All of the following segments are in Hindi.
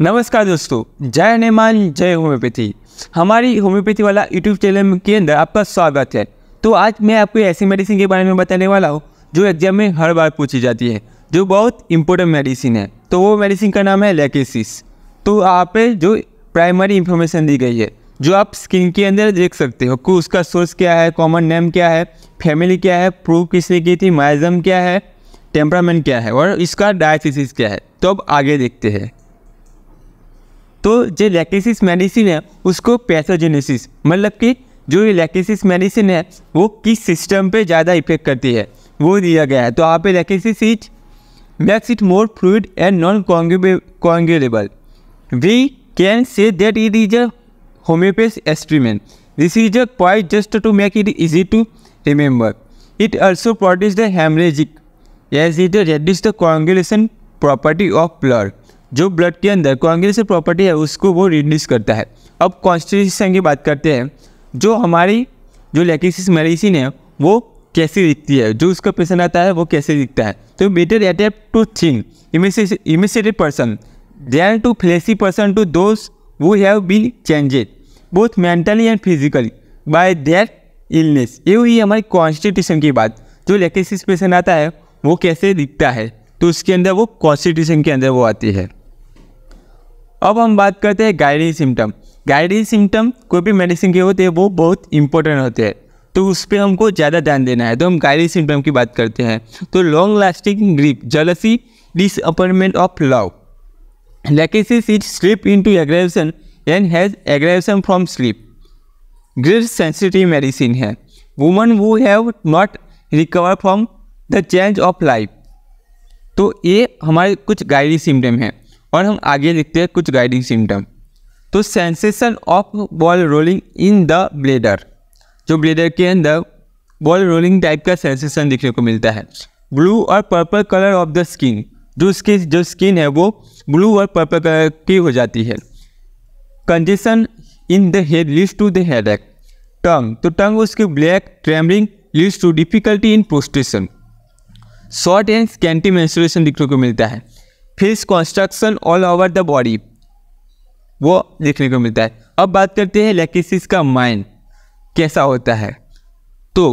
नमस्कार दोस्तों जय नेमान जय होम्योपैथी हमारी होम्योपैथी वाला यूट्यूब चैनल के अंदर आपका स्वागत है तो आज मैं आपको ऐसी मेडिसिन के बारे में बताने वाला हूँ जो एग्जाम में हर बार पूछी जाती है जो बहुत इंपॉर्टेंट मेडिसिन है तो वो मेडिसिन का नाम है लेकेसिस तो आप पे जो प्राइमरी इन्फॉर्मेशन दी गई है जो आप स्किन के अंदर देख सकते हो कि उसका सोर्स क्या है कॉमन नेम क्या है फैमिली क्या है प्रूफ किसने की थी माइजम क्या है टेम्परामेंट क्या है और इसका डायसिस क्या है तो अब आगे देखते हैं तो जो लैकेसिस मेडिसिन है उसको पैथोजेनेसिस मतलब कि जो लैकेसिस मेडिसिन है वो किस सिस्टम पे ज़्यादा इफेक्ट करती है वो दिया गया है तो आप lachesis is makes it more fluid and non coagulable we can say that it is a homeopath experiment this is a point just to make it easy to remember it also produce the haemorrhagic as it reduce the coagulation property of blood जो ब्लड के अंदर कांग्रेस प्रॉपर्टी है उसको वो रिड्यूस करता है अब कॉन्स्टिट्यूशन की बात करते हैं जो हमारी जो लेकिसिस मेडिसिन है वो कैसी दिखती है जो उसका पेशेंट आता है वो कैसे दिखता है तो better attempt to think emaciated person their to fleshy person to those who have be changed both mentally and physically by their illness ये हुई हमारी कॉन्स्टिट्यूशन की बात जो लेकेसिस पेशेंट आता है वो कैसे दिखता है तो उसके अंदर वो कॉन्स्टिट्यूशन के अंदर वो आती है अब हम बात करते हैं गाइडी सिम्टम गाइडी सिम्टम कोई भी मेडिसिन के होते हैं वो बहुत इंपॉर्टेंट होते हैं तो उस पर हमको ज़्यादा ध्यान देना है तो हम गाइडी सिम्टम की बात करते हैं तो long lasting grief jealousy disappointment of love lachesis is sleep in to aggravation and has aggravation from sleep great sensitive medicine है woman who have not recover from the change of life तो ये हमारे कुछ गाइडी सिम्टम हैं और हम आगे लिखते हैं कुछ गाइडिंग सिम्टम तो sensation of ball rolling in the bladder जो ब्लेडर के अंदर बॉल रोलिंग टाइप का सेंसेशन देखने को मिलता है ब्लू और purple colour of the skin जो उसकी जो स्किन है वो ब्लू और पर्पल कलर की हो जाती है congestion in the head leads to the head एक टंग तो टंग उसकी black trembling leads to difficulty in prostration short and scanty menstruation देखने को मिलता है face construction all over the body वो देखने को मिलता है अब बात करते हैं लेकेसिस का माइंड कैसा होता है तो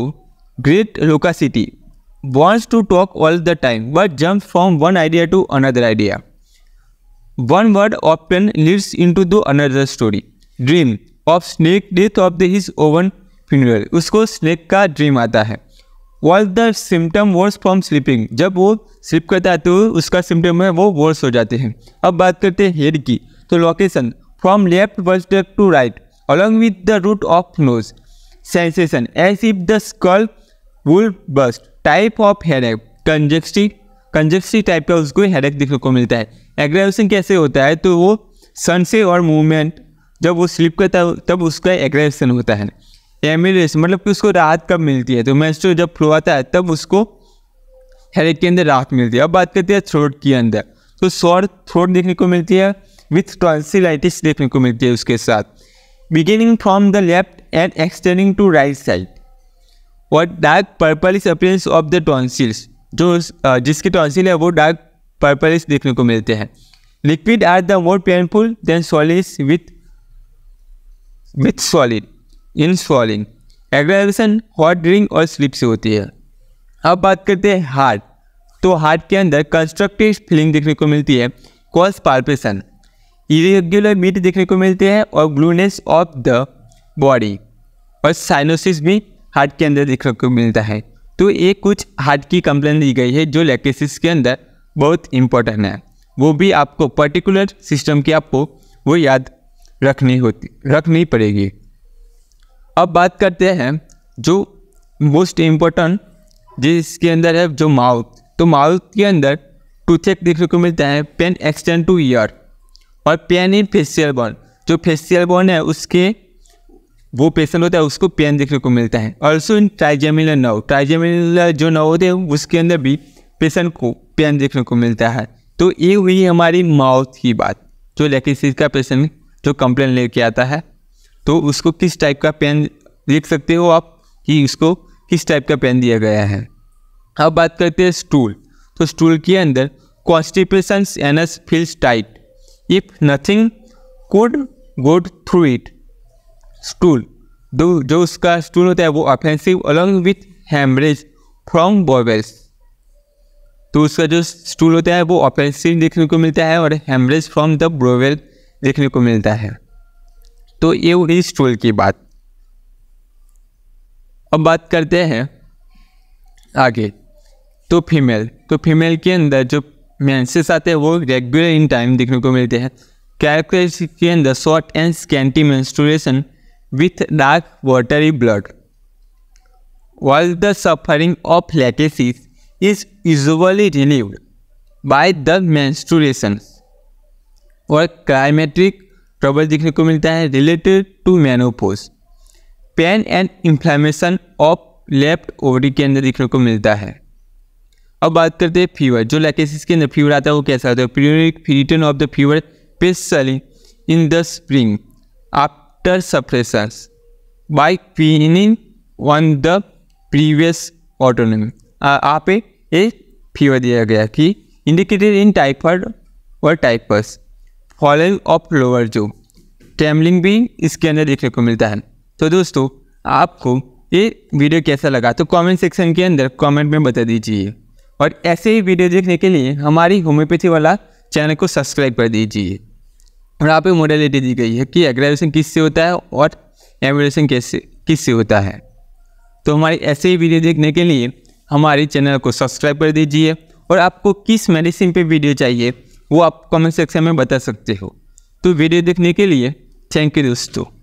great loquacity wants to talk all the time but jump from one idea to another idea one word of often leads in to the another story dream of snake death of the his own finger उसको स्नेक का ड्रीम आता है was the symptom worse from sleeping जब वो स्लिप करता है तो उसका सिम्टम है वो वर्स हो जाते हैं अब बात करते हैं हेड की तो location from left worse to right along with the root of nose sensation as if the skull would burst type of head एक कंजेक्टिव कंजेक्टिव टाइप का उसको हेड एक देखने को मिलता है एग्रेवेशन कैसे होता है तो वो सन से और मूवमेंट जब वो स्लिप करता है तब उसका एग्रेवेशन होता है एमिरेस मतलब कि उसको राहत कब मिलती है तो मेस्ट्रो जब फ्लो आता है तब उसको हेडेक के अंदर राहत मिलती है अब बात करते हैं थ्रोट के अंदर तो सॉर थ्रोट देखने को मिलती है विथ टॉन्सिलाइटिस देखने को मिलती है उसके साथ beginning from the left and extending to right side और dark purplish appearance of the tonsils जो जिसके टॉन्सिल है वो डार्क पर्पलिस देखने को मिलते हैं liquid are the more painful than solid with with solid in swallowing aggravation hot drink और स्लिप से होती है अब बात करते हैं हार्ट तो हार्ट के अंदर कंस्ट्रक्टिव फीलिंग देखने को मिलती है कॉज पार्पेशन इरेग्युलर मीट देखने को मिलते हैं और ब्लूनेस ऑफ द बॉडी और साइनोसिस भी हार्ट के अंदर देखने को मिलता है तो ये कुछ हार्ट की कंप्लेन दी गई है जो लेकेसिस के अंदर बहुत इंपॉर्टेंट है वो भी आपको पर्टिकुलर सिस्टम की आपको वो याद रखनी होती रखनी पड़ेगी अब बात करते हैं जो मोस्ट इम्पोर्टेंट जिसके अंदर है जो माउथ तो माउथ के अंदर टूथेक देखने को मिलता है पेन एक्सटेंड टू ईयर और पेन इन फेसियल बॉन जो फेसियल बॉन है उसके वो पेशेंट होता है उसको पेन देखने को मिलता है ऑल्सो इन ट्राइजेमिलर नव ट्राइजेमिलर जो नव होते हैं उसके अंदर भी पेशेंट को पेन देखने को मिलता है तो ये हुई हमारी माउथ की बात जो लेकिन का पेशेंट जो कंप्लेन लेके आता है तो उसको किस टाइप का पेन देख सकते हो आप कि उसको किस टाइप का पेन दिया गया है अब बात करते हैं स्टूल तो स्टूल के अंदर constipation anus feels tight if nothing could go through it stool दो जो उसका स्टूल होता है वो offensive along with haemorrhage from bowels तो उसका जो स्टूल होता है वो ऑफेंसिव देखने को मिलता है और हेमरेज फ्रॉम द ब्रोवेल देखने को मिलता है तो ये हुई टूल की बात अब बात करते हैं आगे तो फीमेल तो फीमेल के अंदर जो मैंसेस आते हैं वो रेगुलर इन टाइम देखने को मिलते हैं कैरेक्टरिस्टिक के अंदर short and scanty menstruation with dark watery blood all the suffering of lachesis is usually relieved by the menstruations और क्लाइमेट्रिक ट्रबल देखने को मिलता है related to menopause pain and inflammation of left ovary के अंदर देखने को मिलता है अब बात करते हैं फीवर जो लैकेसिस के अंदर फीवर आता है वो कैसा होता है periodic return of the fever especially in the spring after suppression by quinine on the previous autonomy आप एक फीवर दिया गया कि इंडिकेटेड इन टाइफॉइड और टाइपस फॉलोइंग ऑफ लोअर जो टैमलिंग भी इसके अंदर देखने को मिलता है तो दोस्तों आपको ये वीडियो कैसा लगा तो कमेंट सेक्शन के अंदर कमेंट में बता दीजिए और ऐसे ही वीडियो देखने के लिए हमारी होम्योपैथी वाला चैनल को सब्सक्राइब कर दीजिए और यहाँ पे दी गई है कि एग्रेवेशन किससे होता है और एमोलेशन कैसे किससे होता है तो हमारी ऐसे ही वीडियो देखने के लिए हमारे चैनल को सब्सक्राइब कर दीजिए और आपको किस मेडिसिन पे वीडियो चाहिए वो आप कमेंट सेक्शन में बता सकते हो तो वीडियो देखने के लिए थैंक यू दोस्तों